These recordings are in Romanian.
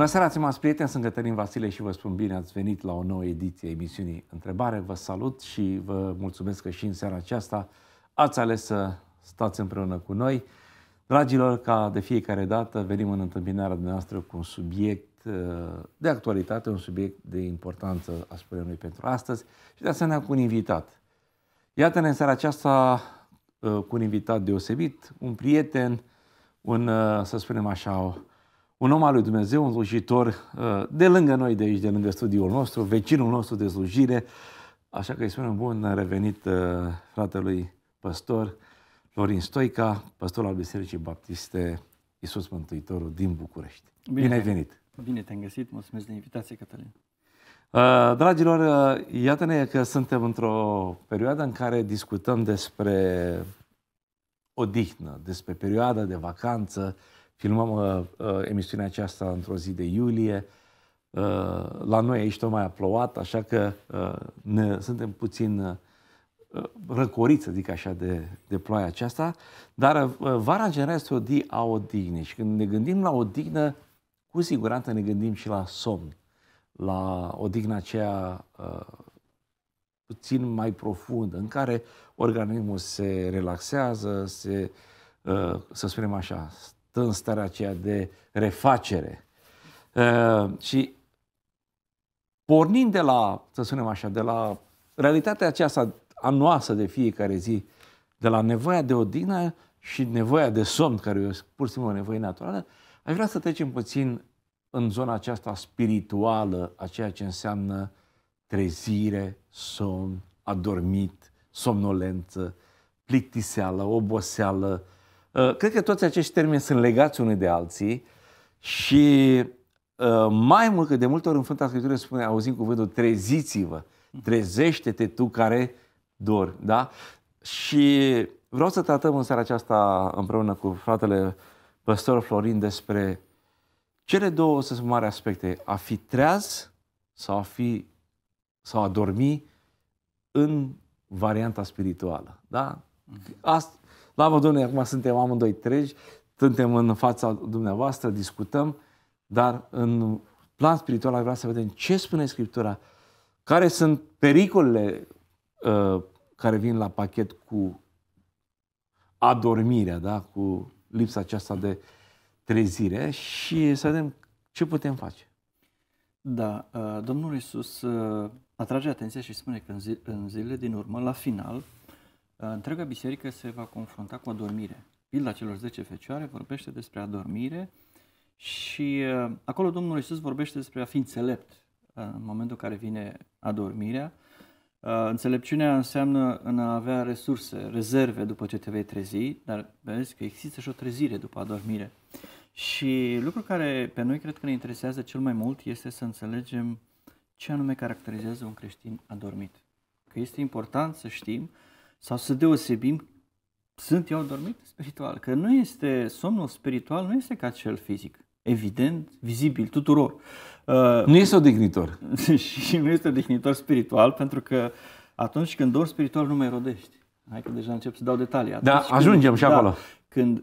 Bună seara, stimați prieteni, sunt Cătălin Vasile și vă spun bine ați venit la o nouă ediție a emisiunii Întrebare. Vă salut și vă mulțumesc că și în seara aceasta ați ales să stați împreună cu noi. Dragilor, ca de fiecare dată, venim în întâmpinarea dumneavoastră cu un subiect uh, de actualitate, un subiect de importanță, a spune noi, pentru astăzi și de asemenea cu un invitat. Iată-ne în seara aceasta uh, cu un invitat deosebit, un prieten, un, uh, să spunem așa, un om al lui Dumnezeu, un slujitor uh, de lângă noi de aici, de lângă studiul nostru, vecinul nostru de slujire, așa că îi spunem bun revenit uh, fratelui pastor Florin Stoica, pastor al Bisericii Baptiste Iisus Mântuitorul din București. Bine, Bine ai venit! Bine te-am găsit, mulțumesc de invitație, Cătălin! Uh, dragilor, iată-ne că suntem într-o perioadă în care discutăm despre odihnă, despre perioada de vacanță, Filmăm uh, uh, emisiunea aceasta într-o zi de iulie. Uh, la noi aici tocmai a plouat, așa că uh, ne, suntem puțin uh, răcoriți, să zic așa, de, de ploaia aceasta. Dar uh, vara în general este o zi a odihnei și când ne gândim la odihnă, cu siguranță ne gândim și la somn, la odihna aceea uh, puțin mai profundă, în care organismul se relaxează, se, uh, să spunem așa, în starea aceea de refacere. Uh, și pornind de la, să spunem așa, de la realitatea aceasta anoasă de fiecare zi, de la nevoia de odină și nevoia de somn, care e pur și simplu o nevoie naturală, aș vrea să trecem puțin în zona aceasta spirituală a ceea ce înseamnă trezire, somn, adormit, somnolență, plictiseală, oboseală, uh, Uh, cred că toți acești termeni sunt legați unii de alții și uh, mai mult că de multe ori în Sfânta Scriptură spune, auzim cuvântul, treziți-vă, trezește-te tu care dor, da? Și vreau să tratăm în seara aceasta împreună cu fratele păstor Florin despre cele două, să spun, mari aspecte, a fi treaz sau a fi sau a dormi în varianta spirituală, da? Asta, Slavă Domnului, acum suntem amândoi treji, suntem în fața dumneavoastră, discutăm, dar în plan spiritual vreau vrea să vedem ce spune Scriptura, care sunt pericolele uh, care vin la pachet cu adormirea, da? cu lipsa aceasta de trezire și să vedem ce putem face. Da, uh, Domnul Isus uh, atrage atenția și spune că în, în zilele din urmă, la final, Ă, întreaga biserică se va confrunta cu adormire. Pilda celor 10 fecioare vorbește despre adormire și ă, acolo Domnul Iisus vorbește despre a fi înțelept ă, în momentul în care vine adormirea. Înțelepciunea înseamnă în a avea resurse, rezerve după ce te vei trezi, dar vezi că există și o trezire după adormire. Și lucrul care pe noi cred că ne interesează cel mai mult este să înțelegem ce anume caracterizează un creștin adormit. Că este important să știm uh, sau să deosebim sunt eu dormit spiritual, că nu este somnul spiritual, nu este ca cel fizic. Evident, vizibil tuturor. Uh, nu este odihnitor. și nu este odihnitor spiritual, pentru că atunci când dormi spiritual nu mai rodești. Hai că deja încep să dau detalii. Da, atunci da, ajungem când, și acolo. Da, când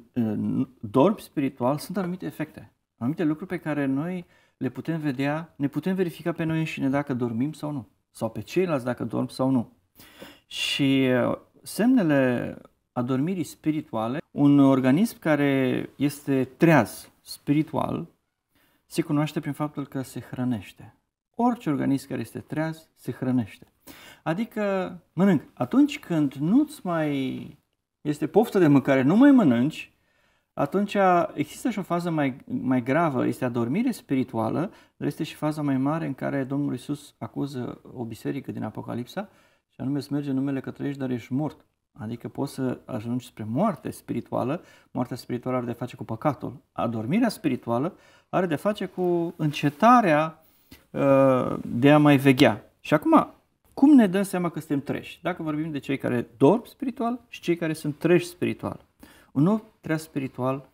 dormi spiritual, sunt anumite efecte. Anumite lucruri pe care noi le putem vedea, ne putem verifica pe noi înșine dacă dormim sau nu. Sau pe ceilalți dacă dorm sau nu. Și uh, semnele adormirii spirituale, un organism care este treaz spiritual se cunoaște prin faptul că se hrănește. Orice organism care este treaz se hrănește. Adică mănânc. Atunci când nu-ți mai este poftă de mâncare, nu mai mănânci, atunci există și o fază mai, mai gravă, este adormire spirituală, dar este și faza mai mare în care Domnul Isus acuză o biserică din Apocalipsa, și anume să merge numele că trăiești, dar ești mort. Adică poți să ajungi spre moarte spirituală. Moartea spirituală are de face cu păcatul. Adormirea spirituală are de face cu încetarea uh, de a mai veghea. Și acum, cum ne dăm seama că suntem treși? Dacă vorbim de cei care dorm spiritual și cei care sunt treși spiritual. Un om treaz spiritual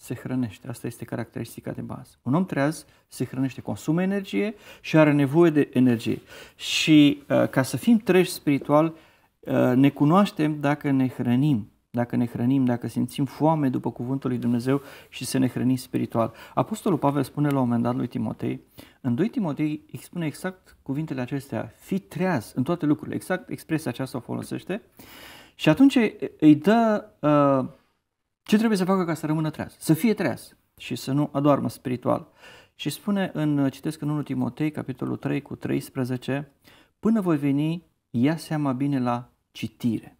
se hrănește. Asta este caracteristica de bază. Un om treaz se hrănește, consumă energie și are nevoie de energie. Și uh, ca să fim treși spiritual, uh, ne cunoaștem dacă ne hrănim dacă ne hrănim, dacă simțim foame după cuvântul lui Dumnezeu și să ne hrănim spiritual. Apostolul Pavel spune la un moment dat lui Timotei, în 2 Timotei îi spune exact cuvintele acestea, fi treaz în toate lucrurile, exact expresia aceasta o folosește și atunci îi dă uh, ce trebuie să facă ca să rămână treaz? Să fie treaz și să nu adoarmă spiritual. Și spune, în, citesc în 1 Timotei, capitolul 3 cu 13, până voi veni, ia seama bine la citire.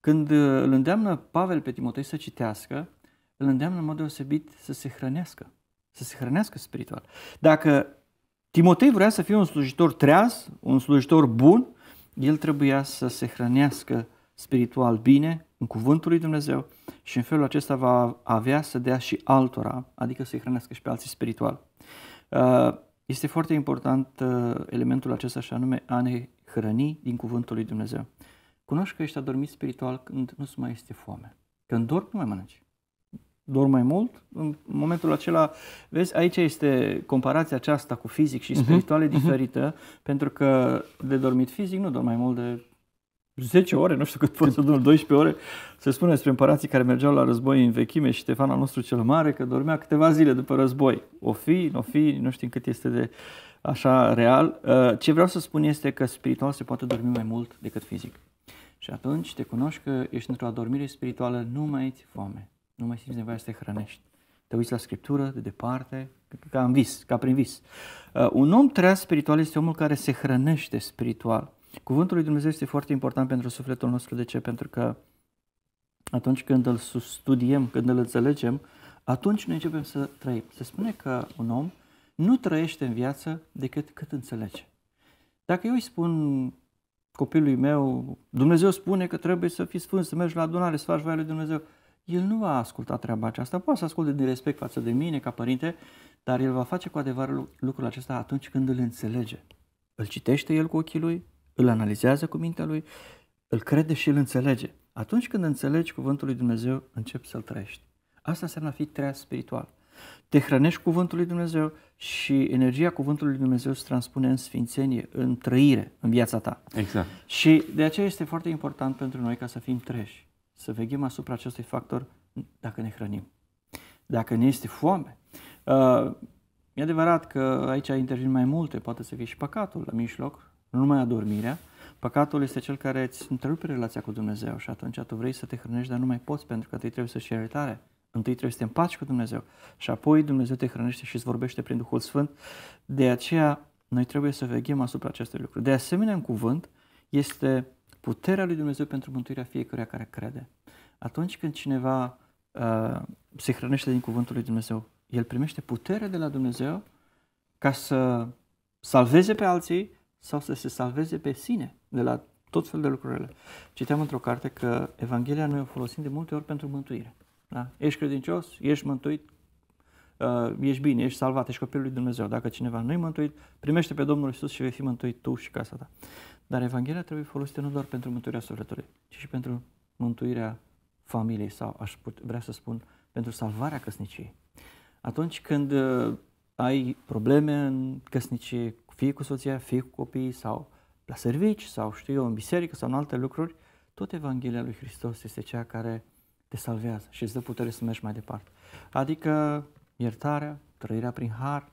Când uh, îl îndeamnă Pavel pe Timotei să citească, îl îndeamnă în mod deosebit să se hrănească, să se hrănească spiritual. Dacă Timotei vrea să fie un slujitor treaz, un slujitor bun, el trebuia să se hrănească spiritual bine în cuvântul lui Dumnezeu și în felul acesta va avea să dea și altora, adică să-i hrănească și pe alții spiritual. Uh, este foarte important uh, elementul acesta și anume a ne hrăni din cuvântul lui Dumnezeu. Cunoști că ești adormit spiritual când nu mai este foame. Când dormi, nu mai mănânci. Dor mai mult, în momentul acela, vezi, aici este comparația aceasta cu fizic și mhm. spiritual uh-huh. diferită, uh-huh. pentru că de dormit fizic nu dorm mai mult de 10 ore, nu știu cât poți să dormi, 12 ore, se spune despre împărații care mergeau la război în vechime și Ștefan al nostru cel mare, că dormea câteva zile după război. O fi, nu o fi, nu știu cât este de așa real. Uh, ce vreau să spun este că spiritual se poate dormi mai mult decât fizic. Și atunci te cunoști că ești într-o adormire spirituală, nu mai ai foame, nu mai simți nevoia să te hrănești. Te uiți la Scriptură, de departe, ca în vis, ca prin vis. Uh, un om treaz spiritual este omul care se hrănește spiritual. Cuvântul lui Dumnezeu este foarte important pentru sufletul nostru. De ce? Pentru că atunci când îl studiem, când îl înțelegem, atunci noi începem să trăim. Se spune că un om nu trăiește în viață decât cât înțelege. Dacă eu îi spun copilului meu, Dumnezeu spune că trebuie să fii sfânt, să mergi la adunare, să faci voia lui Dumnezeu, el nu va asculta treaba aceasta. Poate să asculte din respect față de mine ca părinte, dar el va face cu adevărat lucrul acesta atunci când îl înțelege. Îl citește el cu ochii lui, îl analizează cu mintea lui, îl crede și îl înțelege. Atunci când înțelegi cuvântul lui Dumnezeu, începi să-l trăiești. Asta înseamnă a fi treaz spiritual. Te hrănești cuvântul lui Dumnezeu și energia cuvântului lui Dumnezeu se transpune în sfințenie, în trăire, în viața ta. Exact. Și de aceea este foarte important pentru noi ca să fim treși, să veghem asupra acestui factor dacă ne hrănim, dacă ne este foame. Uh, e adevărat că aici intervin mai multe, poate să fie și păcatul la mijloc, nu numai adormirea. Păcatul este cel care îți întrerupe relația cu Dumnezeu și atunci tu vrei să te hrănești, dar nu mai poți pentru că întâi trebuie să-și iertare. Întâi trebuie să te împaci cu Dumnezeu și apoi Dumnezeu te hrănește și îți vorbește prin Duhul Sfânt. De aceea noi trebuie să veghem asupra acestui lucru. De asemenea, în cuvânt, este puterea lui Dumnezeu pentru mântuirea fiecăruia care crede. Atunci când cineva uh, se hrănește din cuvântul lui Dumnezeu, el primește putere de la Dumnezeu ca să salveze pe alții sau să se salveze pe sine de la tot fel de lucrurile. Citeam într-o carte că Evanghelia noi o folosim de multe ori pentru mântuire. Da? Ești credincios, ești mântuit, uh, ești bine, ești salvat, ești copilul lui Dumnezeu. Dacă cineva nu e mântuit, primește pe Domnul Isus și vei fi mântuit tu și casa ta. Dar Evanghelia trebuie folosită nu doar pentru mântuirea sufletului, ci și pentru mântuirea familiei sau, aș put, vrea să spun, pentru salvarea căsniciei. Atunci când uh, ai probleme în căsnicie, fie cu soția, fie cu copiii sau la servici sau știu eu, în biserică sau în alte lucruri, tot Evanghelia lui Hristos este cea care te salvează și îți dă putere să mergi mai departe. Adică iertarea, trăirea prin har,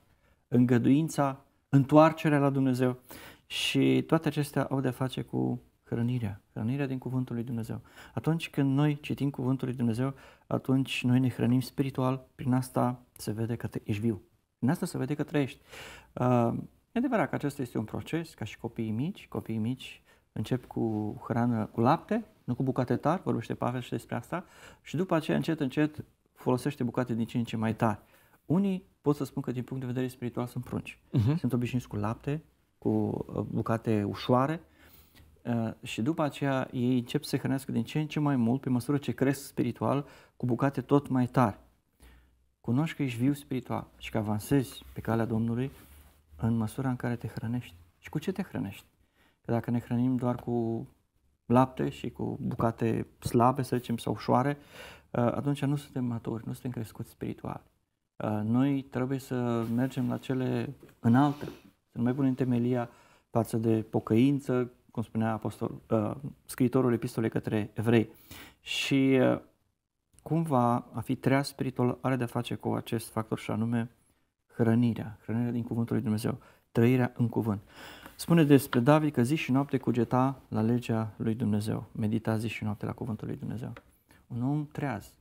îngăduința, întoarcerea la Dumnezeu și toate acestea au de-a face cu hrănirea, hrănirea din Cuvântul lui Dumnezeu. Atunci când noi citim Cuvântul lui Dumnezeu, atunci noi ne hrănim spiritual, prin asta se vede că te, ești viu, prin asta se vede că trăiești. Uh, E adevărat că acesta este un proces, ca și copiii mici. Copiii mici încep cu hrană cu lapte, nu cu bucate tari, vorbește Pavel și despre asta, și după aceea încet, încet folosește bucate din ce în ce mai tari. Unii pot să spun că din punct de vedere spiritual sunt prunci. Uh-huh. Sunt obișnuiți cu lapte, cu uh, bucate ușoare uh, și după aceea ei încep să se hrănească din ce în ce mai mult pe măsură ce cresc spiritual cu bucate tot mai tari. Cunoști că ești viu spiritual și că avansezi pe calea Domnului în măsura în care te hrănești. Și cu ce te hrănești? Că dacă ne hrănim doar cu lapte și cu bucate slabe, să zicem, sau ușoare, uh, atunci nu suntem maturi, nu suntem crescuți spiritual. Uh, noi trebuie să mergem la cele înalte, să nu mai punem temelia față de pocăință, cum spunea apostol, uh, scritorul epistolei către evrei. Și uh, cumva a fi treaz spiritual are de-a face cu acest factor și anume hrănirea, hrănirea din cuvântul lui Dumnezeu, trăirea în cuvânt. Spune despre David că zi și noapte cugeta la legea lui Dumnezeu, medita zi și noapte la cuvântul lui Dumnezeu. Un om treaz,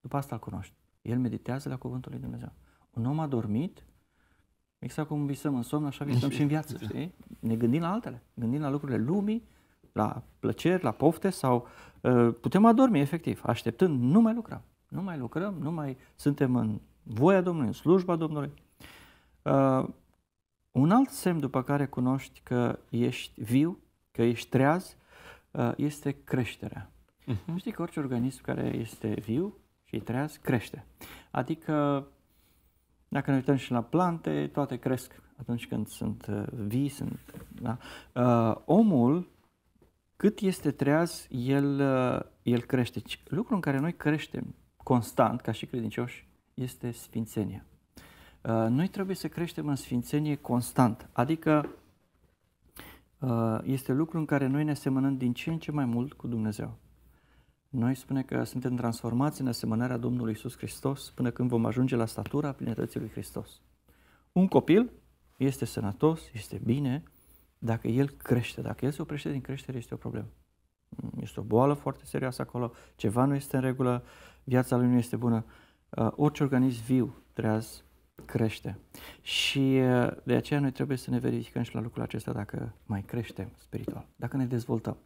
după asta îl cunoști. El meditează la cuvântul lui Dumnezeu. Un om a dormit, exact cum visăm în somn, așa visăm și în viață, știi? Ne gândim la altele, gândim la lucrurile lumii, la plăceri, la pofte sau ă, putem adormi efectiv, așteptând, nu mai lucrăm. Nu mai lucrăm, nu mai suntem în voia Domnului, în slujba Domnului. Uh, un alt semn după care cunoști că ești viu, că ești treaz, uh, este creșterea. Uh-huh. Știi că orice organism care este viu și treaz crește. Adică, dacă ne uităm și la plante, toate cresc atunci când sunt uh, vii, sunt. Da? Uh, omul, cât este treaz, el, uh, el crește. Deci, lucrul în care noi creștem constant, ca și credincioși, este sfințenia. Uh, noi trebuie să creștem în sfințenie constant, adică uh, este lucru în care noi ne asemănăm din ce în ce mai mult cu Dumnezeu. Noi spune că suntem transformați în asemănarea Domnului Isus Hristos până când vom ajunge la statura plinătății lui Hristos. Un copil este sănătos, este bine, dacă el crește, dacă el se oprește din creștere, este o problemă. Este o boală foarte serioasă acolo, ceva nu este în regulă, viața lui nu este bună. Uh, orice organism viu treaz crește. Și uh, de aceea noi trebuie să ne verificăm și la lucrul acesta dacă mai creștem spiritual, dacă ne dezvoltăm.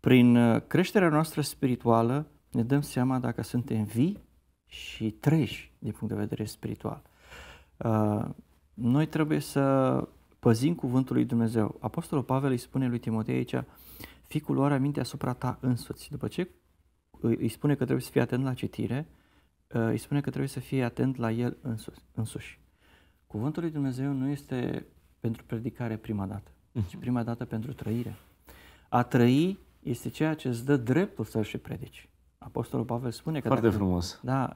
Prin uh, creșterea noastră spirituală ne dăm seama dacă suntem vii și treji din punct de vedere spiritual. Uh, noi trebuie să păzim cuvântul lui Dumnezeu. Apostolul Pavel îi spune lui Timotei aici, fii cu luarea minte asupra ta însuți. După ce îi spune că trebuie să fii atent la citire, Uh, îi spune că trebuie să fie atent la el însuși. însuși. Cuvântul lui Dumnezeu nu este pentru predicare prima dată, uh-huh. ci mhm. prima dată pentru trăire. A trăi este ceea ce îți dă dreptul să și predici. Apostolul Pavel spune că... Foarte dacă, frumos. Da,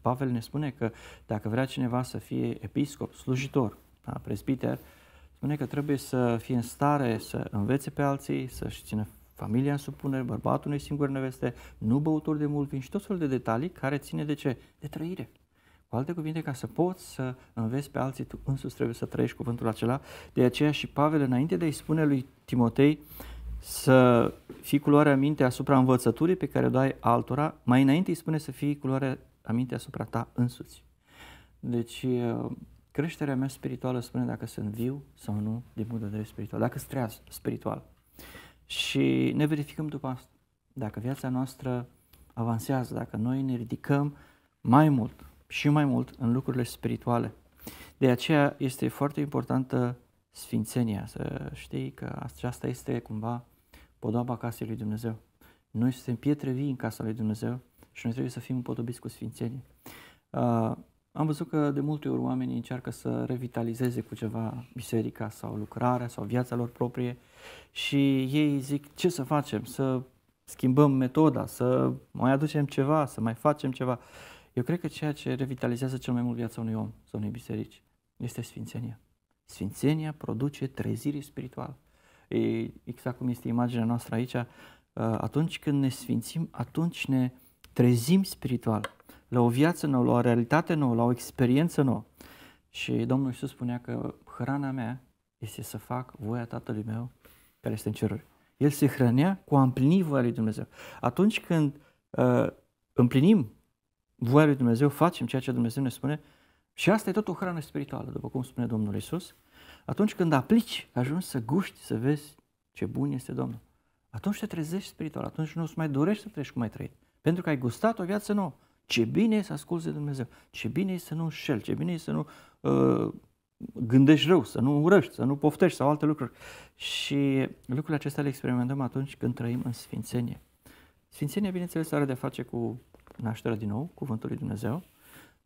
Pavel ne spune că dacă vrea cineva să fie episcop, slujitor, da, presbiter, spune că trebuie să fie în stare să învețe pe alții, să-și țină familia în supunere, bărbatul unei singure neveste, nu băuturi de mult vin și tot felul de detalii care ține de ce? De trăire. Cu alte cuvinte, ca să poți să înveți pe alții, tu însuți trebuie să trăiești cuvântul acela. De aceea și Pavel, înainte de a-i spune lui Timotei să fii culoarea minte asupra învățăturii pe care o dai altora, mai înainte îi spune să fii culoarea minte asupra ta însuți. Deci, creșterea mea spirituală spune dacă sunt viu sau nu din punct de vedere spiritual, dacă sunt spiritual și ne verificăm după asta. Dacă viața noastră avansează, dacă noi ne ridicăm mai mult și mai mult în lucrurile spirituale. De aceea este foarte importantă sfințenia, să știi că aceasta este cumva podoaba casei lui Dumnezeu. Noi suntem pietre vii în casa lui Dumnezeu și noi trebuie să fim împodobiți cu sfințenie. Uh, am văzut că de multe ori oamenii încearcă să revitalizeze cu ceva biserica sau lucrarea sau viața lor proprie uh, și ei zic ce să facem, să schimbăm metoda, să mai aducem ceva, să mai facem ceva. Eu cred că ceea ce revitalizează cel mai mult viața unui om sau unei biserici este Sfințenia. Sfințenia produce trezire spirituală. E exact cum este imaginea noastră aici, uh, atunci când ne sfințim, atunci ne trezim spiritual la o viață nouă, la o realitate nouă, la o experiență nouă. Și Domnul Iisus spunea că hrana mea este să fac voia Tatălui meu care este în ceruri. El se hrănea cu a împlini voia lui Dumnezeu. Atunci când uh, împlinim voia lui Dumnezeu, facem ceea ce Dumnezeu ne spune, și asta e tot o hrană spirituală, după cum spune Domnul Isus. Atunci când aplici, ajungi să guști, să vezi ce bun este Domnul. Atunci te trezești spiritual, atunci nu o să mai dorești să treci cum ai trăit. Pentru că ai gustat o viață nouă. Ce bine e să asculți de Dumnezeu, ce bine e să nu înșel, ce bine e să nu uh, gândești rău, să nu urăști, să nu poftești sau alte lucruri. Și lucrurile acestea le experimentăm atunci când trăim în Sfințenie. Sfințenie, bineînțeles, are de face cu nașterea din nou, cuvântul lui Dumnezeu,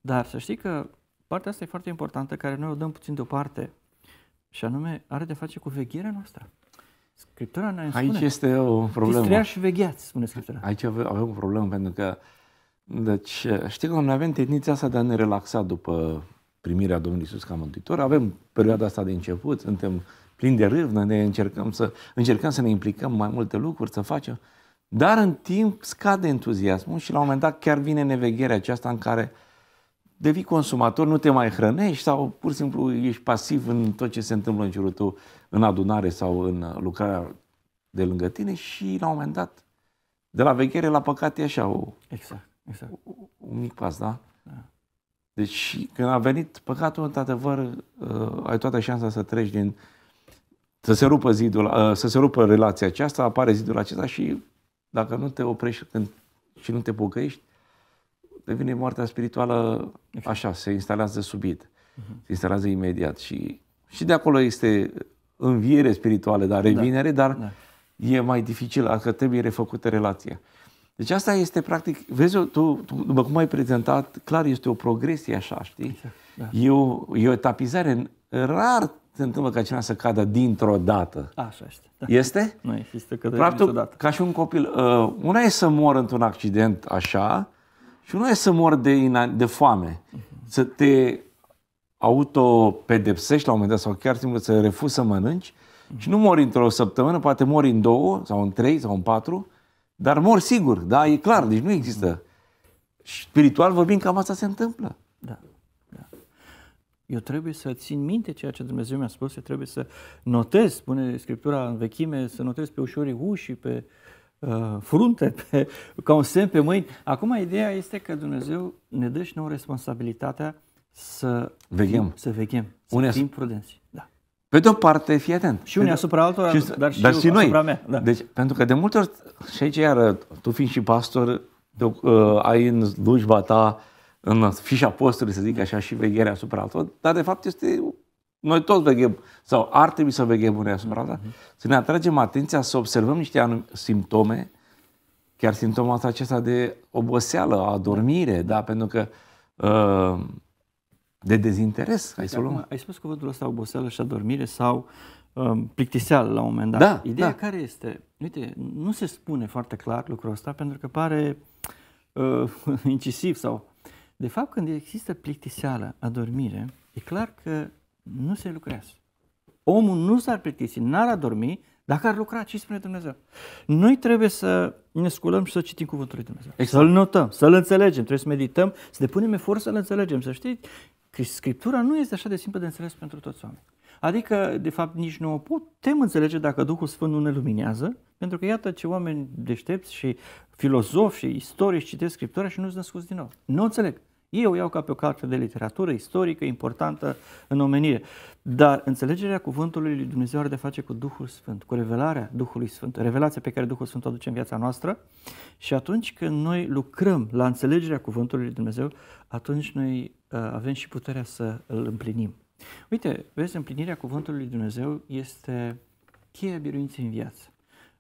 dar să știi că partea asta e foarte importantă, care noi o dăm puțin deoparte, și anume are de face cu vegherea noastră. Scriptura ne spune. Aici este o problemă. Distrea și vegheați, spune Scriptura. Aici avem o problemă, pentru că deci, știi că noi avem tendința asta de a ne relaxa după primirea Domnului Isus ca Mântuitor. Avem perioada asta de început, suntem plini de râvnă, ne încercăm să, încercăm să ne implicăm mai multe lucruri, să facem. Dar în timp scade entuziasmul și la un moment dat chiar vine nevegherea aceasta în care devii consumator, nu te mai hrănești sau pur și simplu ești pasiv în tot ce se întâmplă în jurul tău, în adunare sau în lucrarea de lângă tine și la un moment dat, de la veghere la păcat e așa o, exact, exact. un mic pas, da? da. Deci când a venit păcatul, într-adevăr, uh, ai toată șansa să treci din... Să se rupă zidul, uh, să se rupă relația aceasta, apare zidul acesta și dacă nu te oprești când, și nu te pocăiești, devine moartea spirituală exact. așa, se instalează subit, mhm. se instalează imediat. Și, și de acolo este înviere spirituală, dar da. revinere, da. dar da. e mai dificil, că adică trebuie refăcută relația. Deci asta este practic, vezi, tu, tu după cum ai prezentat, clar este o progresie așa, știi? Exact, da. E, o, e o etapizare. Rar se întâmplă ca cineva să cadă dintr-o dată. Așa este. Da. Este? Nu există că Practic, dată. ca și un copil. Uh, una e să mor într-un accident așa și una e să mor de, de foame. Uh-huh. Să te autopedepsești la un moment dat sau chiar simplu să refuzi să mănânci uh-huh. și nu mori într-o săptămână, poate mori în două sau în trei sau în patru dar mor sigur, da? E clar, deci nu există. Spiritual vorbim, cam asta se întâmplă. Da. da. Eu trebuie să țin minte ceea ce Dumnezeu mi-a spus, eu trebuie să notez, spune Scriptura în vechime, să notez pe ușorii ușii, pe uh, frunte, pe, ca un semn pe mâini. Acum, ideea este că Dumnezeu ne dă și nouă responsabilitatea să veghem. Să veghem, să Unea... fim prudenți. Pe de o parte, fii atent. Și unii asupra altora, și, dar și, dar eu, și noi. asupra mea. Da. Deci, pentru că de multe ori, și aici iară, tu fiind și pastor, te, uh, ai în slujba ta, în fișa postului, să zic așa, și vegherea asupra altora, dar de fapt este noi toți veghem, sau ar trebui să veghem unii asupra altora, uh-huh. să ne atragem atenția, să observăm niște anum- simptome, chiar simptomul acesta de oboseală, adormire, da, pentru că uh, de dezinteres. Hai să luăm. Ai spus cuvântul ăsta, oboseală și adormire sau um, plictiseală la un moment dat. Da, Ideea da. care este? Uite, nu se spune foarte clar lucrul ăsta pentru că pare uh, incisiv sau... De fapt, când există plictiseală, adormire, e clar că nu se lucrează. Omul nu s-ar plictisi, n-ar adormi dacă ar lucra, ce spune Dumnezeu? Noi trebuie să ne sculăm și să citim Cuvântul lui Dumnezeu. Exact. Să-l notăm, să-l înțelegem, trebuie să medităm, să depunem efort să-l înțelegem. Să știți, Scriptura nu este așa de simplă de înțeles pentru toți oamenii. Adică, de fapt, nici nu o putem înțelege dacă Duhul Sfânt nu ne luminează, pentru că iată ce oameni deștepți și filozofi și istorici citesc Scriptura și nu sunt născuți din nou. Nu înțeleg. Eu o iau ca pe o carte de literatură istorică, importantă în omenire. Dar înțelegerea cuvântului lui Dumnezeu are de face cu Duhul Sfânt, cu revelarea Duhului Sfânt, revelația pe care Duhul Sfânt o aduce în viața noastră. Și atunci când noi lucrăm la înțelegerea cuvântului lui Dumnezeu, atunci noi Uh, avem și puterea să îl împlinim. Uite, vezi, împlinirea cuvântului lui Dumnezeu este cheia biruinței în viață.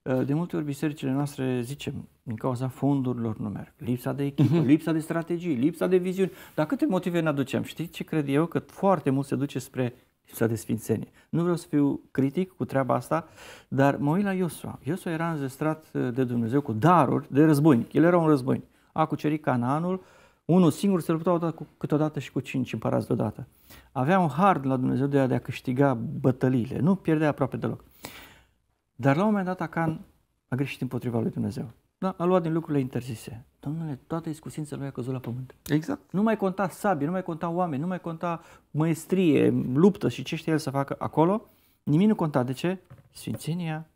Uh, de multe ori bisericile noastre, zicem, din cauza fondurilor nu merg, lipsa de echipă, uh-huh. lipsa de strategii, lipsa de viziuni. Dar câte motive ne aducem? Știți ce cred eu? Că foarte mult se duce spre lipsa de sfințenie. Nu vreau să fiu critic cu treaba asta, dar mă uit la Iosua. Iosua era înzestrat uh, de Dumnezeu cu daruri de războinic. El era un războinic. A cucerit Canaanul, unul singur se lupta odată cu, câteodată și cu cinci împărați deodată. Avea un hard la Dumnezeu de a, de a câștiga bătăliile. Nu pierdea aproape deloc. Dar la un moment dat Acan a greșit împotriva lui Dumnezeu. Da, a luat din lucrurile interzise. Domnule, toată iscusința lui a căzut la pământ. Exact. Nu mai conta sabie, nu mai conta oameni, nu mai conta maestrie, luptă și ce știe el să facă acolo. Nimic nu conta. De ce? Sfințenia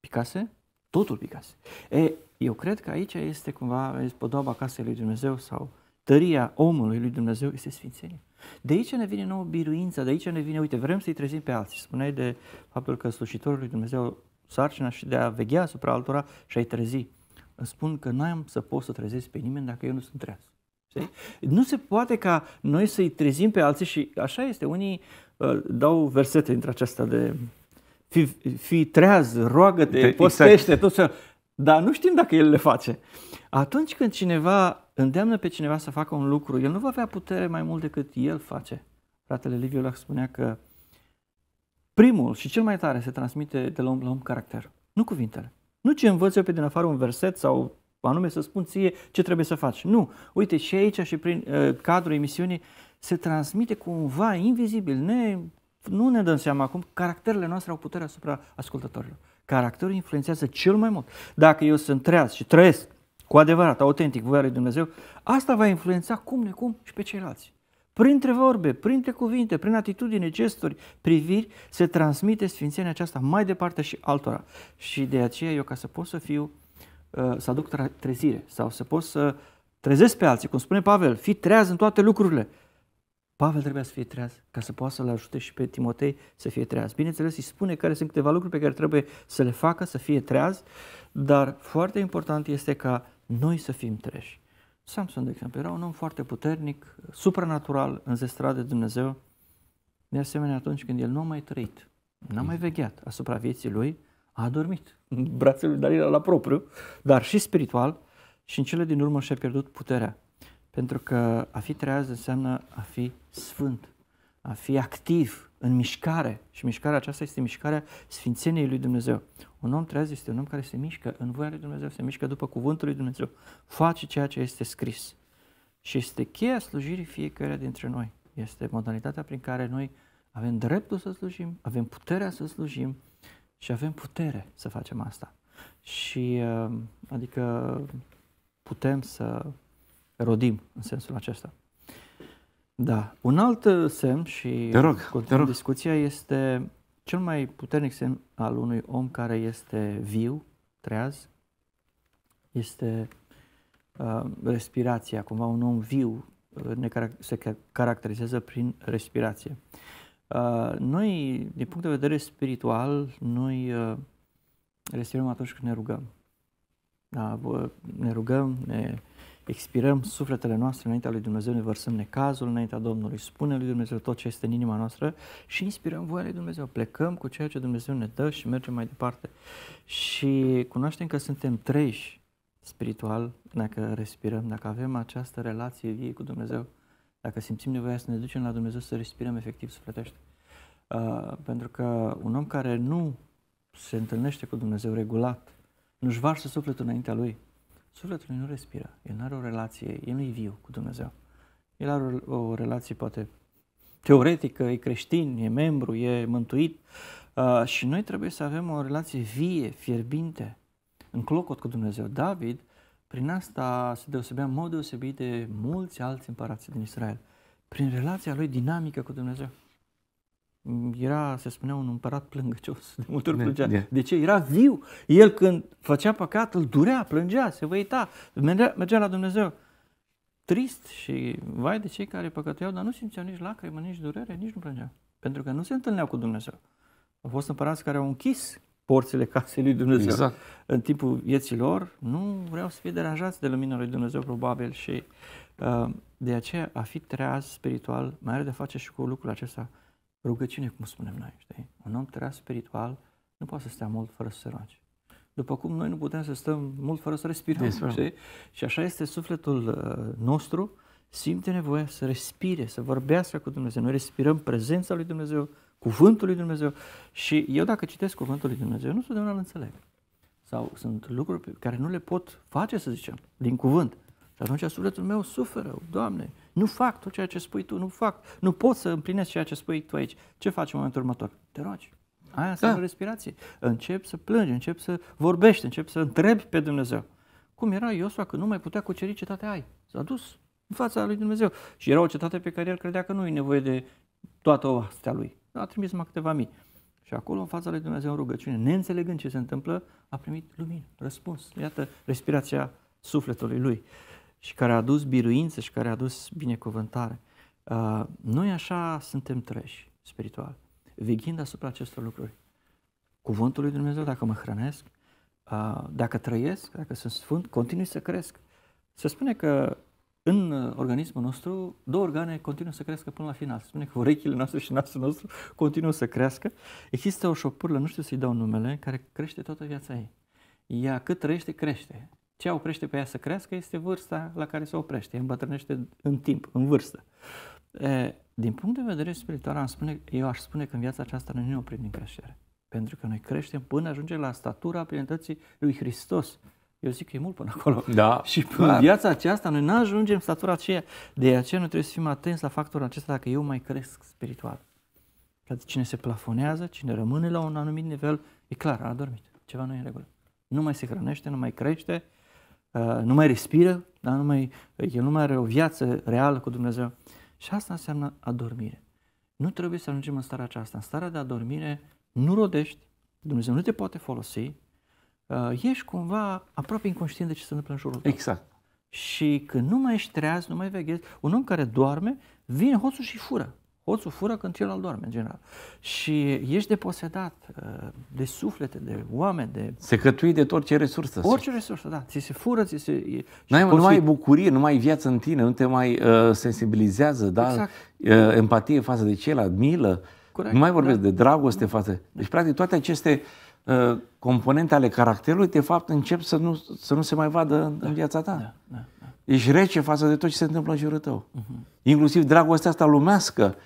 picase, totul picase. E, eu cred că aici este cumva este podoba casei lui Dumnezeu sau tăria omului lui Dumnezeu este sfințenie. De aici ne vine nouă biruința, de aici ne vine, uite, vrem să-i trezim pe alții. Spuneai de faptul că slujitorul lui Dumnezeu sarcina și de a veghea asupra altora și a-i trezi. Îmi spun că n-am să pot să trezesc pe nimeni dacă eu nu sunt treaz. Nu se poate ca noi să-i trezim pe alții și așa este. Unii uh, dau versete dintre aceasta de fi, fi treaz, roagă-te, exact. postește, exact. tot ce... Dar nu știm dacă el le face. Atunci când cineva îndeamnă pe cineva să facă un lucru, el nu va avea putere mai mult decât el face. Fratele Liviu Lach spunea că primul și cel mai tare se transmite de la om la om caracter, nu cuvintele. Nu ce învăț eu pe din afară un verset sau anume să spun ție ce trebuie să faci. Nu. Uite, și aici și prin uh, cadrul emisiunii se transmite cumva invizibil, ne, nu ne dăm seama acum, caracterele noastre au putere asupra ascultătorilor. Caracterul influențează cel mai mult. Dacă eu sunt treaz și trăiesc cu adevărat, autentic, voia lui Dumnezeu, asta va influența cum necum și pe ceilalți. Printre vorbe, printre cuvinte, prin atitudine, gesturi, priviri, se transmite sfințenia aceasta mai departe și altora. Și de aceea eu, ca să pot să fiu, uh, să aduc trezire sau să pot să trezesc pe alții, cum spune Pavel, fi treaz în toate lucrurile. Pavel trebuia să fie treaz ca să poată să-l ajute și pe Timotei să fie treaz. Bineînțeles, îi spune care sunt câteva lucruri pe care trebuie să le facă, să fie treaz, dar foarte important este ca noi să fim treși. Samson, de exemplu, era un om foarte puternic, supranatural, înzestrat de Dumnezeu. De asemenea, atunci când el nu a mai trăit, n-a mai vegheat asupra vieții lui, a adormit în brațele lui Dalila la propriu, dar și spiritual, și în cele din urmă și-a pierdut puterea. Pentru că a fi treaz înseamnă a fi sfânt, a fi activ, în mișcare. Și mișcarea aceasta este mișcarea Sfințeniei lui Dumnezeu. Un om trează este un om care se mișcă în voia lui Dumnezeu, se mișcă după cuvântul lui Dumnezeu. Face ceea ce este scris. Și este cheia slujirii fiecare dintre noi. Este modalitatea prin care noi avem dreptul să slujim, avem puterea să slujim și avem putere să facem asta. Și uh, adică putem să rodim în sensul acesta. Da. Un alt uh, semn și te rog, te rog. discuția este cel mai puternic semn al unui om care este viu, treaz, este uh, respirația. Cumva un om viu uh, ne car- se caracterizează prin respirație. Uh, noi, din punct de vedere spiritual, noi uh, respirăm atunci când ne rugăm. Da, ne rugăm, ne expirăm sufletele noastre înaintea lui Dumnezeu, ne vărsăm necazul înaintea Domnului, spune lui Dumnezeu tot ce este în inima noastră și inspirăm voia lui Dumnezeu, plecăm cu ceea ce Dumnezeu ne dă și mergem mai departe. Și cunoaștem că suntem treji spiritual dacă respirăm, dacă avem această relație vie cu Dumnezeu, dacă simțim nevoia să ne ducem la Dumnezeu să respirăm efectiv sufletește. Uh, pentru că un om care nu se întâlnește cu Dumnezeu regulat, nu-și varsă sufletul înaintea lui, Sufletul nu respiră, el nu are o relație, el nu e viu cu Dumnezeu. El are o, o relație poate teoretică, e creștin, e membru, e mântuit uh, și noi trebuie să avem o relație vie, fierbinte, în clocot cu Dumnezeu. David, prin asta se deosebea în mod deosebit de mulți alți împărați din Israel, prin relația lui dinamică cu Dumnezeu era, se spunea, un împărat plângăcios, de multe ori plângea. De, de ce? Era viu. El când făcea păcat, îl durea, plângea, se văita, mergea, mergea la Dumnezeu. Trist și vai de cei care păcătuiau, dar nu simțeau nici lacrimă, nici durere, nici nu plângeau. Pentru că nu se întâlneau cu Dumnezeu. Au fost împărați care au închis porțile casei lui Dumnezeu. Exact. În timpul vieții lor, nu vreau să fie deranjați de lumina lui Dumnezeu, probabil, și uh, de aceea a fi treaz spiritual mai are de face și cu lucrul acesta rugăciune, cum spunem noi, știi? Un om tras spiritual nu poate să stea mult fără să se roage. După cum noi nu putem să stăm mult fără să respirăm, Despre. știi? Și așa este sufletul uh, nostru, simte nevoia să respire, să vorbească cu Dumnezeu. Noi respirăm prezența lui Dumnezeu, cuvântul lui Dumnezeu. Și eu dacă citesc cuvântul lui Dumnezeu, nu sunt îl înțeleg. Sau sunt lucruri pe care nu le pot face, să zicem, din cuvânt. Și atunci sufletul meu suferă, oh, Doamne, nu fac tot ceea ce spui Tu, nu fac, nu pot să împlinesc ceea ce spui Tu aici. Ce faci în momentul următor? Te rogi. Aia înseamnă da. respirație. Încep să plângi, încep să vorbești, încep să întrebi pe Dumnezeu. Cum era Iosua că nu mai putea cuceri cetatea ai? S-a dus în fața lui Dumnezeu. Și era o cetate pe care el credea că nu e nevoie de toată oastea lui. A trimis mai câteva mii. Și acolo, în fața lui Dumnezeu, în rugăciune, neînțelegând ce se întâmplă, a primit lumină, răspuns. Iată respirația sufletului lui și care a adus biruință și care a adus binecuvântare. Uh, noi așa suntem treși spiritual, veghind asupra acestor lucruri. Cuvântul lui Dumnezeu, dacă mă hrănesc, uh, dacă trăiesc, dacă sunt sfânt, continui să cresc. Se spune că în organismul nostru, două organe continuă să crească până la final. Se spune că urechile noastre și nasul nostru continuă să crească. Există o șopârlă, nu știu să-i dau numele, care crește toată viața ei. Ea cât trăiește, crește. Ce oprește pe ea să crească este vârsta la care se oprește, îmbătrânește în timp, în vârstă. E, din punct de vedere spiritual, am spune, eu aș spune că în viața aceasta noi nu oprim din creștere. Pentru că noi creștem până ajungem la statura plinătății lui Hristos. Eu zic că e mult până acolo. Da, și în viața aceasta noi nu ajungem statura aceea. De aceea noi trebuie să fim atenți la factorul acesta dacă eu mai cresc spiritual. Că cine se plafonează, cine rămâne la un anumit nivel, e clar, a adormit. Ceva nu e în regulă. Nu mai se hrănește, nu mai crește, Uh, nu mai respiră, dar nu mai, deci el nu mai are o viață reală cu Dumnezeu. Și asta înseamnă adormire. Nu trebuie să ajungem în starea aceasta. În starea de adormire nu rodești, Dumnezeu nu te poate folosi, uh, ești cumva aproape inconștient de ce se întâmplă în jurul tău. Exact. Și când nu mai ești treaz, nu mai veghezi, un om care doarme, vine hoțul și fură. Hoțul fură când celălalt doarme, în general. Și ești deposedat uh, de suflete, de oameni, de... cătui de orice resursă. Orice resursă, da. Ți se fură, ți se... N-ai, nu mai ai bucurie, nu mai ai viață în tine, nu te mai uh, sensibilizează, da? Exact. Uh, empatie față de celălalt, milă. Corect. Nu mai vorbesc da. de dragoste da. față... Deci, practic, toate aceste uh, componente ale caracterului, de fapt, încep să nu, să nu se mai vadă da. în viața ta. Da. Da. da. Ești rece față de tot ce se întâmplă în jurul tău. Uh-huh. Inclusiv dragostea asta lumească, uh,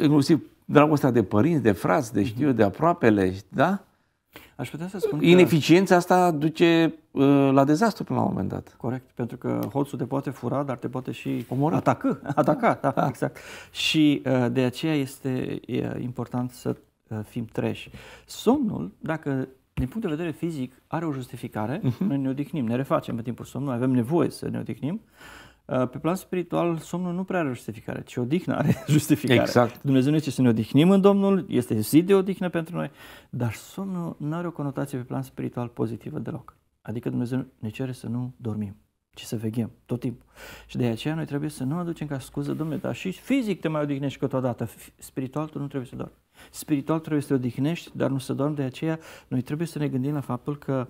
inclusiv dragostea de părinți, de frați, de știu, de aproapele, da? Aș putea să spun Ineficiența că... asta duce uh, la dezastru până la un moment dat. Corect, pentru că hoțul te poate fura, dar te poate și Omorâ. ataca. Ataca, da, da, exact. Și uh, de aceea este important să uh, fim treși. Somnul, dacă din punct de vedere fizic are o justificare, uh-huh. noi ne odihnim, ne refacem pe timpul somnului, avem nevoie să ne odihnim, uh, Uh, pe plan spiritual, somnul nu prea are justificare, ci odihnă are justificare. Exact. Dumnezeu ne este să ne odihnim în Domnul, este zi de odihnă pentru noi, dar somnul nu are o conotație pe plan spiritual pozitivă deloc. Adică Dumnezeu ne cere să nu dormim, ci să veghem tot timpul. Și de aceea noi trebuie să nu aducem ca scuză, domnule, dar și fizic te mai odihnești câteodată, spiritual tu nu trebuie să dormi. Spiritual trebuie să te odihnești, dar nu să dormi, de aceea noi trebuie să ne gândim la faptul că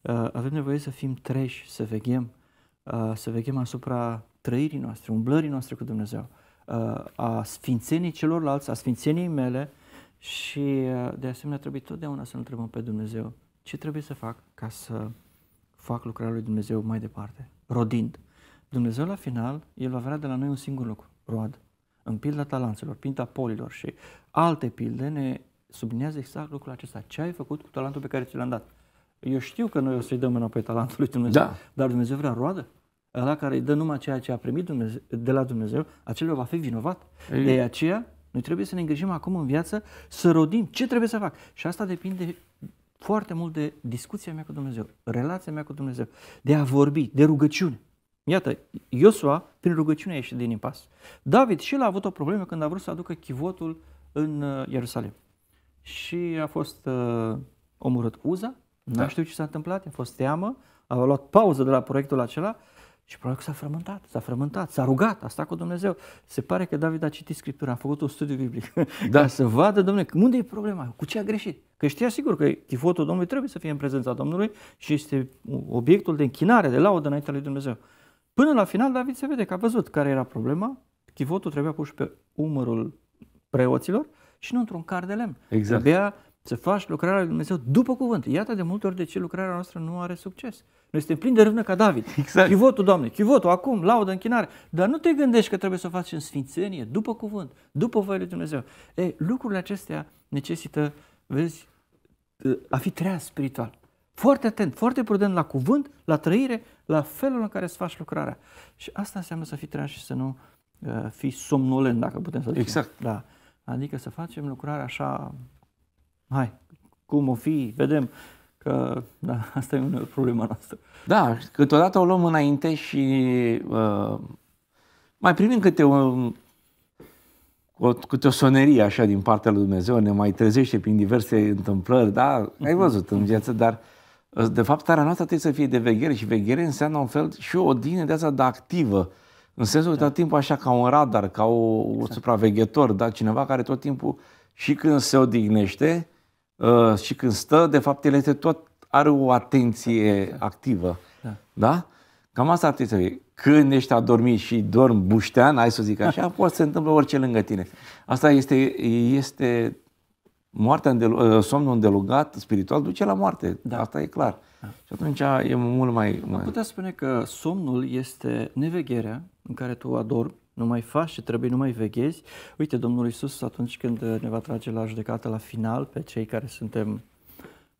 uh, avem nevoie să fim treși, să veghem, uh, Uh, să veghem asupra trăirii noastre, umblării noastre cu Dumnezeu, uh, a sfințenii celorlalți, a sfințenii mele și uh, de asemenea trebuie totdeauna să întrebăm pe Dumnezeu ce trebuie să fac ca să fac lucrarea lui Dumnezeu mai departe, rodind. Dumnezeu la final, El va vrea de la noi un singur lucru, rod. În pilda talanțelor, pinta polilor și alte pilde ne sublinează exact lucrul acesta. Ce ai făcut cu talentul pe care ți l-am dat? Eu știu că noi o să-i dăm înapoi talentul lui Dumnezeu, da. dar Dumnezeu vrea roadă? ăla care îi dă numai ceea ce a primit Dumnezeu, de la Dumnezeu, acela va fi vinovat. Ei. De aceea, noi trebuie să ne îngrijim acum în viață, să rodim ce trebuie să fac. Și asta depinde foarte mult de discuția mea cu Dumnezeu, relația mea cu Dumnezeu, de a vorbi, de rugăciune. Iată, Iosua, prin rugăciune a ieșit din impas. David și el a avut o problemă când a vrut să aducă chivotul în uh, Ierusalim. Și a fost uh, omorât Uza, da. nu știu ce s-a întâmplat, a fost teamă, a luat pauză de la proiectul acela și probabil că s-a frământat, s-a frământat, s-a rugat, a stat cu Dumnezeu. Se pare că David a citit Scriptura, a făcut un studiu biblic. Da. Ca să vadă, domnule, unde e problema, cu ce a greșit. Că știa sigur că chifotul Domnului trebuie să fie în prezența Domnului și este obiectul de închinare, de laudă înaintea lui Dumnezeu. Până la final, David se vede că a văzut care era problema, chivotul trebuia pus pe umărul preoților și nu într-un car de lemn. Exact. Trebuia să faci lucrarea lui Dumnezeu după cuvânt. Iată de multe ori de ce lucrarea noastră nu are succes. Noi suntem plini de râvnă ca David. Exact. Chivotul, Doamne, chivotul, acum, laudă, închinare. Dar nu te gândești că trebuie să o faci în sfințenie, după cuvânt, după voia lui Dumnezeu. E lucrurile acestea necesită, vezi, a fi treaz spiritual. Foarte atent, foarte prudent la cuvânt, la trăire, la felul în care îți faci lucrarea. Și asta înseamnă să fii treaz și să nu uh, fii somnolent, dacă putem să zicem. Exact. Da. Adică să facem lucrarea așa, hai, cum o fi, vedem, Că da, asta e una problema noastră. Da, câteodată o luăm înainte și uh, mai primim câte o, o, câte o sonerie așa din partea lui Dumnezeu, ne mai trezește prin diverse întâmplări, da, ai mhm. văzut în viață, dar uh, de fapt starea noastră trebuie să fie de veghere și veghere înseamnă un fel și o dină de asta de activă, în sensul că da. tot timpul așa ca un radar, ca o, exact. un supraveghetor, da, cineva care tot timpul și când se odihnește, Uh, și când stă, de fapt, el este tot, are o atenție activă. Da? da? Cam asta ar trebui să fie. Când ești adormit și dormi buștean, ai să zic așa, poate să se întâmple orice lângă tine. Asta este, este moartea, îndel- uh, somnul îndelugat spiritual duce la moarte. Da. Asta e clar. Da. Și atunci e mult mai... mai... Putea spune că somnul este nevegherea în care tu adormi nu mai faci ce trebuie, nu mai veghezi. Uite, Domnul Isus, atunci când ne va trage la judecată la final, pe cei care suntem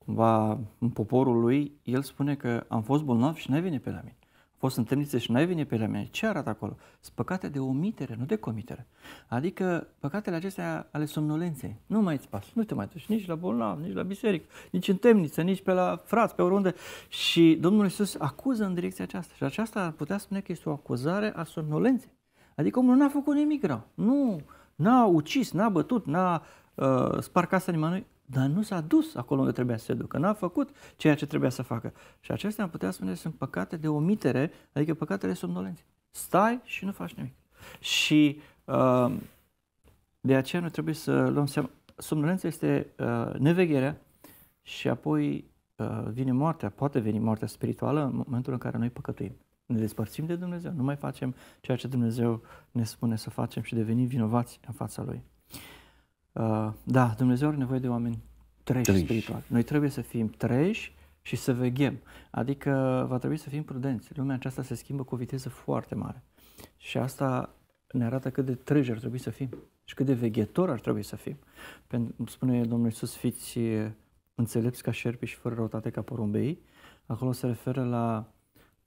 cumva în poporul lui, el spune că am fost bolnav și nu ai venit pe la mine. Am fost în temniță și nu ai venit pe la mine. Ce arată acolo? Sunt păcate de omitere, nu de comitere. Adică păcatele acestea ale somnolenței. Nu mai îți pas, nu te mai duci nici la bolnav, nici la biserică, nici în temniță, nici pe la frați, pe oriunde. Și Domnul Iisus acuză în direcția aceasta. Și aceasta ar putea spune că este o acuzare a somnolenței. Adică omul n-a făcut nimic rău. Nu, n-a ucis, n-a bătut, n-a uh, spart casa nimănui, dar nu s-a dus acolo unde trebuia să se ducă, n-a făcut ceea ce trebuia să facă. Și acestea am putea spune sunt păcate de omitere, adică păcatele somnolențe. Stai și nu faci nimic. Și uh, de aceea noi trebuie să luăm seama. Somnolența este uh, nevegherea și apoi uh, vine moartea, poate veni moartea spirituală în momentul în care noi păcătuim. Ne despărțim de Dumnezeu, nu mai facem ceea ce Dumnezeu ne spune să facem și devenim vinovați în fața Lui. Uh, da, Dumnezeu are nevoie de oameni treji, treji. spirituali. Noi trebuie să fim treji și să veghem. Adică va trebui să fim prudenți. Lumea aceasta se schimbă cu o viteză foarte mare. Și asta ne arată cât de treji ar trebui să fim și cât de veghetori ar trebui să fim. Pentru, spune Domnul Iisus, fiți înțelepți ca șerpi și fără răutate ca porumbei. Acolo se referă la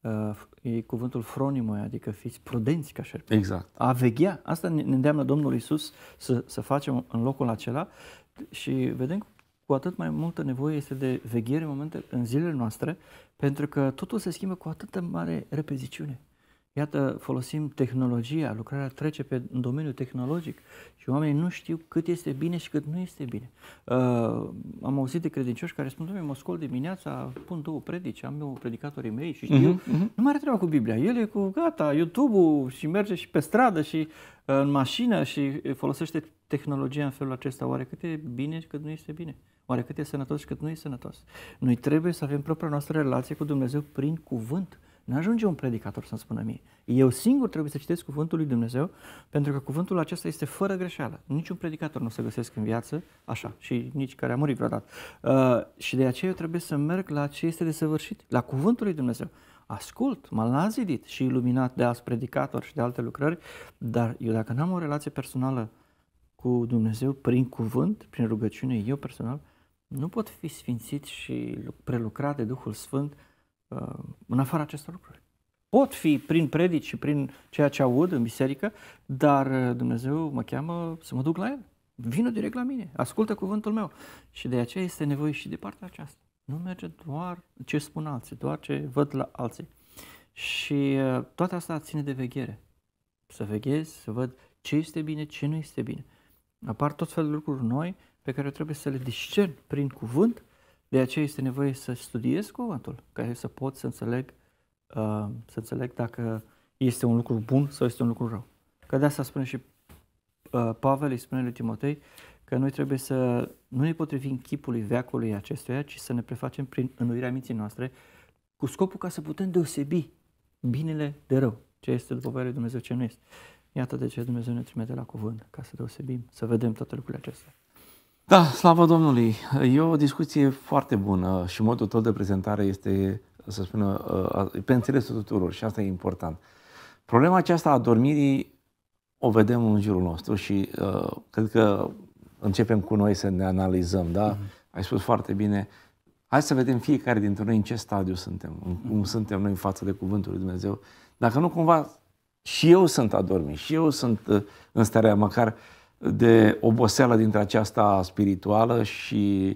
Uh, e cuvântul fronimoi, adică fiți prudenți ca șerpi. Exact. A veghea. Asta ne îndeamnă Domnul Isus să, să facem în locul acela și vedem cu atât mai multă nevoie este de veghere în, momente, în zilele noastre, pentru că totul se schimbă cu atât de mare repeziciune. Iată, folosim tehnologia, lucrarea trece pe domeniul tehnologic și oamenii nu știu cât este bine și cât nu este bine. Uh, am auzit de credincioși care spun, domnule, mă scol dimineața, pun două predici, am eu predicatorii mei și știu, uh-huh, uh-huh. nu mai are treaba cu Biblia. El e cu, gata, YouTube-ul și merge și pe stradă și uh, în mașină și uh, folosește tehnologia în felul acesta. Oare cât e bine și cât nu este bine? Oare cât e sănătos și cât nu e sănătos? Noi trebuie să avem propria noastră relație cu Dumnezeu prin cuvânt. Nu ajunge un predicator să-mi spună mie. Eu singur trebuie să citesc Cuvântul lui Dumnezeu, pentru că Cuvântul acesta este fără greșeală. Niciun predicator nu se găsesc în viață așa și nici care a murit vreodată. Uh, și de aceea eu trebuie să merg la ce este de săvârșit, la Cuvântul lui Dumnezeu. Ascult, m a lazidit și iluminat de alți predicatori și de alte lucrări, dar eu dacă n-am o relație personală cu Dumnezeu prin cuvânt, prin rugăciune, eu personal, nu pot fi sfințit și prelucrat de Duhul Sfânt Uh, în afara acestor lucruri. Pot fi prin predici și prin ceea ce aud în biserică, dar uh, Dumnezeu mă cheamă să mă duc la El. Vină direct la mine, ascultă cuvântul meu. Și de aceea este nevoie și de partea aceasta. Nu merge doar ce spun alții, doar ce văd la alții. Și uh, toate asta ține de veghere. Să veghez, să văd ce este bine, ce nu este bine. Apar tot felul de lucruri noi pe care trebuie să le discern prin cuvânt de aceea este nevoie să studiez cuvântul, ca să pot să înțeleg, uh, să înțeleg dacă este un lucru bun sau este un lucru rău. Că de asta spune și uh, Pavel, îi spune lui Timotei, că noi trebuie să nu ne potrivim chipului veacului acestuia, ci să ne prefacem prin înnoirea minții noastre, cu scopul ca să putem deosebi binele de rău, ce este după voia lui Dumnezeu, ce nu este. Iată de ce Dumnezeu ne trimite la cuvânt, ca să deosebim, să vedem toate lucrurile acestea. Da, slavă Domnului! E o discuție foarte bună și modul tău de prezentare este, să spună, pe înțelesul tuturor și asta e important. Problema aceasta a dormirii o vedem în jurul nostru și uh, cred că începem cu noi să ne analizăm, da? Mm-hmm. Ai spus foarte bine. Hai să vedem fiecare dintre noi în ce stadiu suntem, în mm-hmm. cum suntem noi în față de Cuvântul lui Dumnezeu. Dacă nu cumva și eu sunt adormit, și eu sunt uh, în starea măcar uh, de oboseală dintre aceasta spirituală și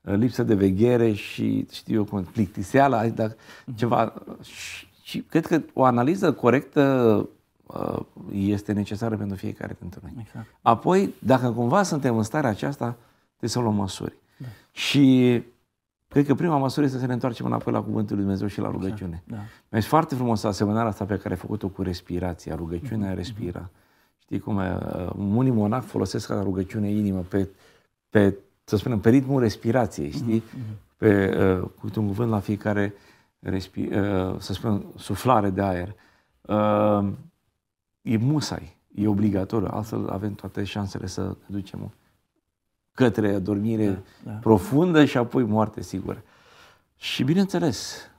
uh, lipsă de veghere și, știu eu cum, plictiseală, dar mhm. ceva. Și, și cred că o analiză corectă uh, este necesară pentru fiecare dintre noi. Exact. Apoi, dacă cumva suntem în starea aceasta, trebuie să luăm măsuri. Da. Și cred că prima măsură este să ne întoarcem înapoi la Cuvântul Lui Dumnezeu și la exact, rugăciune. Exact. Da. Mi-a foarte frumos asemănarea asta pe care ai făcut-o cu respirația, rugăciunea, mhm, mhm. respira. Mm-hmm știi cum e, uh, unii monac folosesc ca rugăciune inimă pe, pe să spunem, pe ritmul respirației, mhm, știi? Mm-hmm. Pe, uh, cu un cuvânt la fiecare, respi, uh, să spunem, suflare de aer. Uh, e musai, e obligatoriu, altfel avem toate șansele să ne ducem către dormire da, da. profundă și apoi moarte sigură. Și bineînțeles,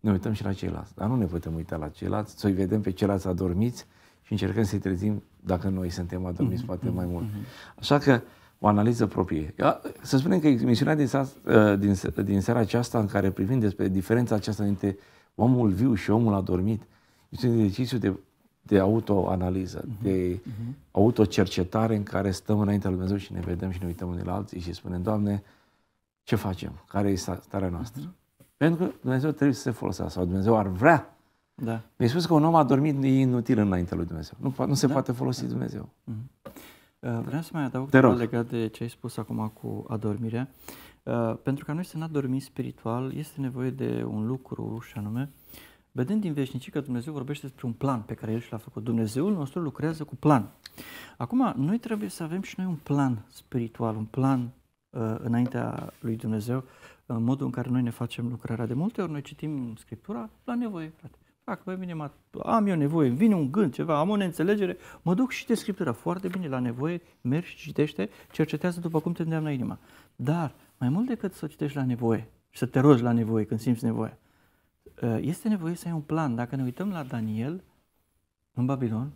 ne uităm și la ceilalți, dar nu ne putem uita la ceilalți, să-i vedem pe ceilalți adormiți și încercăm să-i trezim dacă noi suntem adormiți mm-hmm. poate mhm, mai mult. Mm-hmm. Așa că o analiză proprie. Să spunem că emisiunea din, ă, din, din seara aceasta în care privim despre diferența aceasta între omul viu și omul adormit este un exercițiu de, de autoanaliză, mm-hmm. de mhm. autocercetare în care stăm înaintea lui Dumnezeu și ne vedem și ne uităm unii la alții și spunem, Doamne, ce facem? Care e starea noastră? Mm-hmm. Pentru că Dumnezeu trebuie să se folosească sau Dumnezeu ar vrea da. Mi-ai spus că un om a dormit e inutil înainte lui Dumnezeu. Nu, nu se da? poate folosi da. Dumnezeu. Mm-hmm. Uh, vreau să mai adaug ceva legat de ce ai spus acum cu adormirea. Uh, pentru ca noi să ne adormim spiritual, este nevoie de un lucru și anume, vedem din veșnicie că Dumnezeu vorbește despre un plan pe care El și l-a făcut. Dumnezeul nostru lucrează cu plan. Acum, noi trebuie să avem și noi un plan spiritual, un plan uh, înaintea lui Dumnezeu, în modul în care noi ne facem lucrarea. De multe ori noi citim Scriptura la nevoie, frate. Dacă pe mine am eu nevoie, vine un gând, ceva, am o neînțelegere, mă duc și de Scriptura foarte bine, la nevoie, mergi și citește, cercetează după cum te îndeamnă inima. Dar, mai mult decât să o citești la nevoie și să te rogi la nevoie când simți nevoia, ă, este nevoie să ai un plan. Dacă ne uităm la Daniel, în Babilon,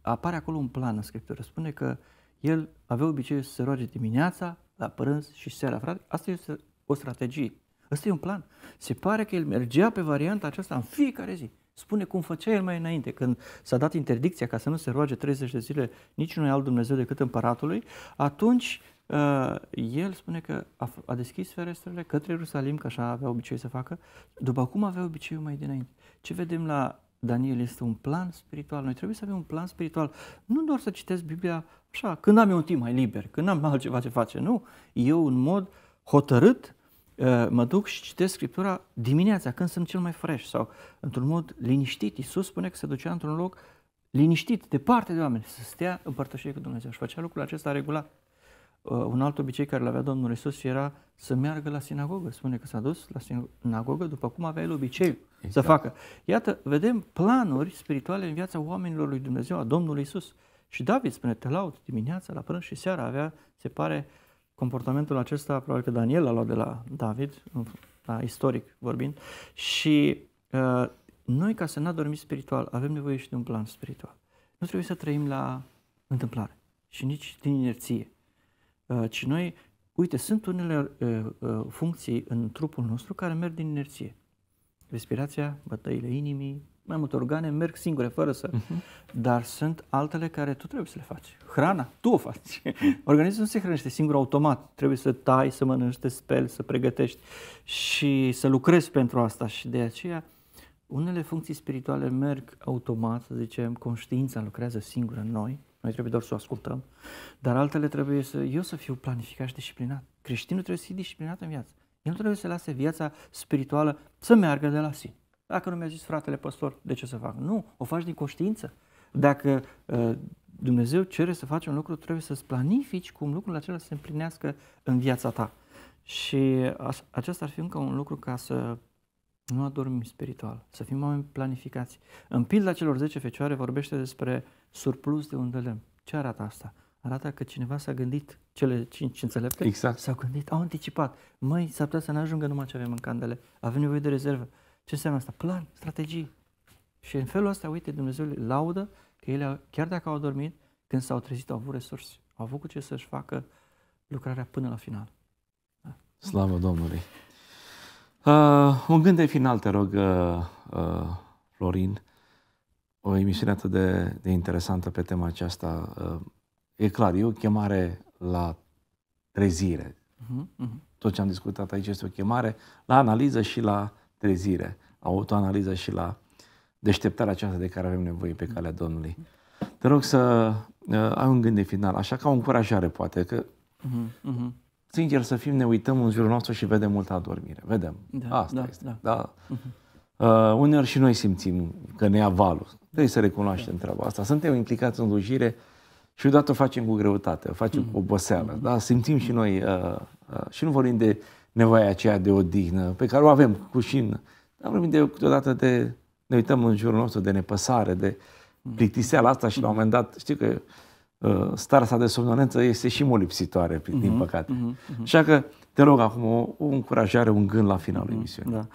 apare acolo un plan în Scriptură. Spune că el avea obiceiul să se roage dimineața, la prânz și seara, frate. Asta este o strategie Ăsta e un plan. Se pare că el mergea pe varianta aceasta în fiecare zi. Spune cum făcea el mai înainte, când s-a dat interdicția ca să nu se roage 30 de zile niciunui alt Dumnezeu decât împăratului, atunci Uh, el spune că a, a deschis ferestrele către Ierusalim, că așa avea obicei să facă, după cum avea obiceiul mai dinainte. Ce vedem la Daniel este un plan spiritual. Noi trebuie să avem un plan spiritual. Nu doar să citesc Biblia așa, când am eu un timp mai liber, când am altceva ce face, nu. Eu, în mod hotărât, Eh, mă duc și citesc Scriptura dimineața, când sunt cel mai fresh sau într-un mod liniștit. Iisus spune că se ducea într-un loc liniștit, departe de oameni, să stea în cu Dumnezeu. Și făcea lucrul acesta regulat. Eh, un alt obicei care l-avea Domnul Iisus era să meargă la sinagogă. Spune că s-a dus la sinagogă după cum avea el obiceiul exact. să facă. Iată, vedem planuri spirituale în viața oamenilor lui Dumnezeu, a Domnului Iisus. Și David spune, te laud dimineața, la prânz și seara avea, se pare, uh, comportamentul acesta, probabil că Daniel l-a luat de la David, la istoric vorbind, și uh, noi, ca să ne adormim spiritual, avem nevoie și de un plan spiritual. Nu trebuie să trăim la întâmplare și nici din inerție, uh, ci noi, uite, sunt unele uh, uh funcții în trupul nostru care merg din inerție. Respirația, bătăile inimii, mai multe organe merg singure, fără să... Uh-huh. Dar sunt altele care tu trebuie să le faci. Hrana, tu o faci. Mhm. Organismul nu se hrănește singur automat. Trebuie să tai, să mănânci, să speli, să pregătești și să lucrezi pentru asta. Și de aceea unele funcții spirituale merg automat, să zicem, conștiința lucrează singură în noi, noi trebuie doar să o ascultăm, dar altele trebuie să, eu să fiu planificat și disciplinat. Creștinul trebuie să fie disciplinat în viață. El nu trebuie să lase viața spirituală să meargă de la sine. Dacă nu mi-a zis fratele păstor, de ce să fac? Nu, o faci din conștiință. Dacă uh, Dumnezeu cere să faci un lucru, trebuie să-ți planifici cum lucrul acela se împlinească în viața ta. Și acesta ar fi încă un lucru ca să nu adormim spiritual, să fim oameni planificați. În pilda celor 10 fecioare vorbește despre surplus de un de lemn. Ce arată asta? Arată că cineva s-a gândit, cele cinci înțelepte exact. s-au gândit, au anticipat. Măi, s-ar putea să ne ajungă numai ce avem în candele, avem nevoie de rezervă. Ce înseamnă asta? Plan, strategii. Și în felul ăsta, uite, Dumnezeu le laudă că ele, chiar dacă au dormit, când s-au trezit, au avut resurse. Au avut cu ce să-și facă lucrarea până la final. Da? Slavă Domnului! Da. Uh, un gând de final, te rog, uh, uh, Florin. O emisiune atât de, de interesantă pe tema aceasta. Uh, e clar, e o chemare la trezire. Uh-huh, uh-huh. Tot ce am discutat aici este o chemare la analiză și la trezire, autoanaliză și la deșteptarea aceasta de care avem nevoie pe calea Domnului. Te rog să uh, ai un gând de final, așa ca o încurajare poate, că uh-huh, uh-huh. sincer să fim, ne uităm în jurul nostru și vedem multă adormire. Vedem. Da, Asta da, este. Da. da. Uh-huh. Uh, uneori și noi simțim că ne ia valul. Trebuie să recunoaștem da. treaba asta. Suntem implicați în slujire și odată o facem cu greutate, o facem mm-hmm. cu oboseală. Mm-hmm. Da? Simțim și noi uh, uh, și nu vorbim de nevoia aceea de odihnă, pe care o avem cu șină. Am vorbit de, câteodată de, ne uităm în jurul nostru, de nepăsare, de plictiseala asta și la un moment dat, știi că uh, starea asta de somnolență este și mult lipsitoare, uh-huh, păcate. Uh-huh, uh-huh. Așa că te rog acum o, o încurajare, un gând la finalul uh-huh, emisiunii. Da.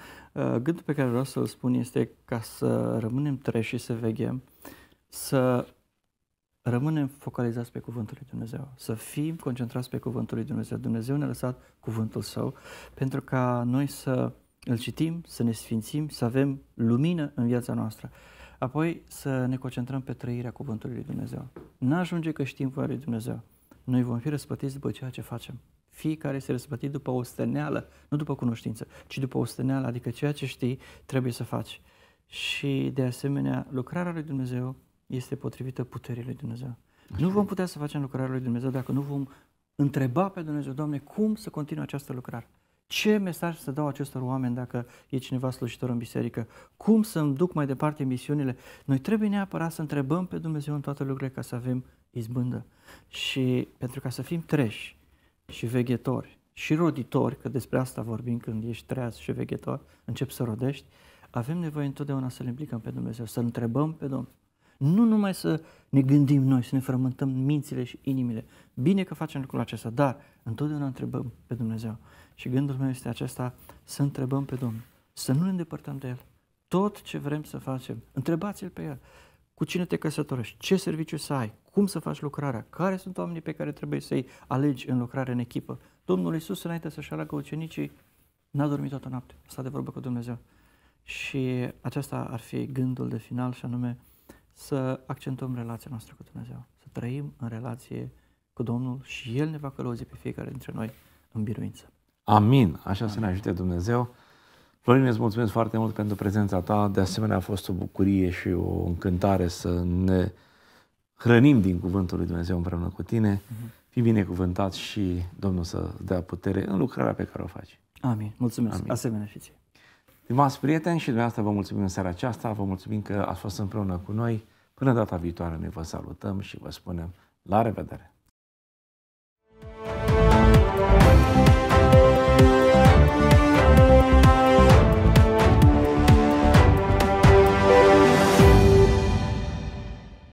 Uh, gândul pe care vreau să-l spun este ca să rămânem treși și să veghem, să rămânem focalizați pe Cuvântul lui Dumnezeu, să fim concentrați pe Cuvântul lui Dumnezeu. Dumnezeu ne-a lăsat Cuvântul Său pentru ca noi să îl citim, să ne sfințim, să avem lumină în viața noastră. Apoi să ne concentrăm pe trăirea Cuvântului lui Dumnezeu. N-ajunge că știm voia lui Dumnezeu. Noi vom fi răspătiți după ceea ce facem. Fiecare se răspăti după o steneală, nu după cunoștință, ci după o steneală, adică ceea ce știi trebuie să faci. Și de asemenea, lucrarea lui Dumnezeu este potrivită puterii lui Dumnezeu. Așa. Nu vom putea să facem lucrarea lui Dumnezeu dacă nu vom întreba pe Dumnezeu, Doamne, cum să continue această lucrare? Ce mesaj să dau acestor oameni dacă e cineva slujitor în biserică? Cum să-mi duc mai departe misiunile? Noi trebuie neapărat să întrebăm pe Dumnezeu în toate lucrurile ca să avem izbândă. Și pentru ca să fim treși și veghetori și roditori, că despre asta vorbim când ești treaz și veghetor, începi să rodești, avem nevoie întotdeauna să-L implicăm pe Dumnezeu, să întrebăm pe Domnul. Nu numai să ne gândim noi, să ne frământăm mințile și inimile. Bine că facem lucrul acesta, dar întotdeauna întrebăm pe Dumnezeu. Și gândul meu este acesta, să întrebăm pe Domnul, să nu ne îndepărtăm de El. Tot ce vrem să facem, întrebați-L pe El. Cu cine te căsătorești? Ce serviciu să ai? Cum să faci lucrarea? Care sunt oamenii pe care trebuie să-i alegi în lucrare în echipă? Domnul Iisus, înainte să-și aleagă ucenicii, n-a dormit toată noapte. Asta de vorbă cu Dumnezeu. Și acesta ar fi gândul de final și anume, să accentuăm relația noastră cu Dumnezeu, să trăim în relație cu Domnul și El ne va călăuzi pe fiecare dintre noi în biruință. Amin. Așa Amin. să ne ajute Dumnezeu. Florin, îți mulțumesc foarte mult pentru prezența ta. De asemenea, a fost o bucurie și o încântare să ne hrănim din Cuvântul lui Dumnezeu împreună cu tine. Uh-huh. Fii binecuvântat și Domnul să dea putere în lucrarea pe care o faci. Amin. Mulțumesc. Amin. Asemenea și ție. Stimați prieteni și dumneavoastră vă mulțumim în seara aceasta, vă mulțumim că ați fost împreună cu noi. Până data viitoare ne vă salutăm și vă spunem la revedere!